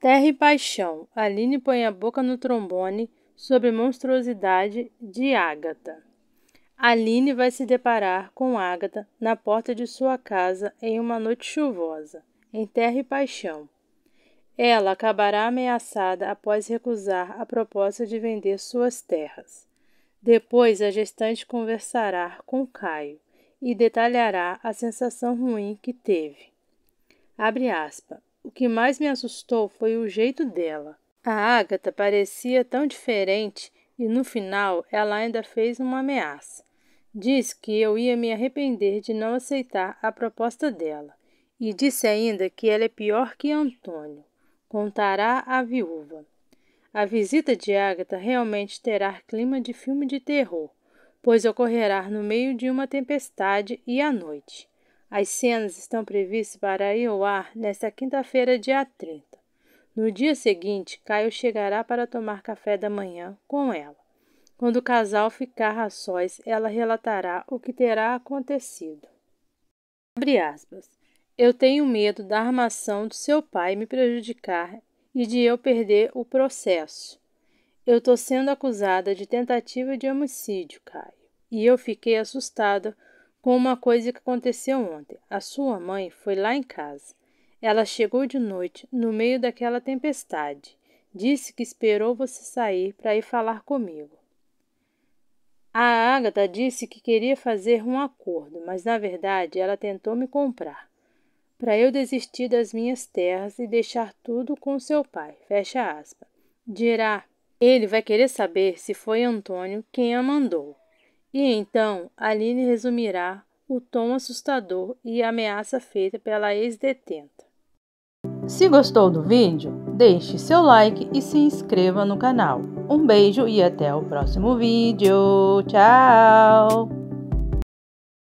Terra e Paixão. Aline põe a boca no trombone sobre monstruosidade de Ágata. Aline vai se deparar com Ágata na porta de sua casa em uma noite chuvosa, em Terra e Paixão. Ela acabará ameaçada após recusar a proposta de vender suas terras. Depois, a gestante conversará com Caio e detalhará a sensação ruim que teve. Abre aspas. O que mais me assustou foi o jeito dela. A Ágata parecia tão diferente e no final ela ainda fez uma ameaça. Disse que eu ia me arrepender de não aceitar a proposta dela e disse ainda que ela é pior que Antônio. Contará a viúva. A visita de Ágata realmente terá clima de filme de terror, pois ocorrerá no meio de uma tempestade e à noite. As cenas estão previstas para ir ao ar nesta quinta-feira, dia 30. No dia seguinte, Caio chegará para tomar café da manhã com ela. Quando o casal ficar a sós, ela relatará o que terá acontecido. Eu tenho medo da armação do seu pai me prejudicar e de eu perder o processo. Eu estou sendo acusada de tentativa de homicídio, Caio. E eu fiquei assustada com uma coisa que aconteceu ontem. A sua mãe foi lá em casa. Ela chegou de noite, no meio daquela tempestade. Disse que esperou você sair para ir falar comigo. A Agatha disse que queria fazer um acordo, mas na verdade ela tentou me comprar para eu desistir das minhas terras e deixar tudo com seu pai. Fecha aspas. Dirá, ele vai querer saber se foi Antônio quem a mandou. E então Aline resumirá o tom assustador e ameaça feita pela ex-detenta. Se gostou do vídeo, deixe seu like e se inscreva no canal. Um beijo e até o próximo vídeo. Tchau!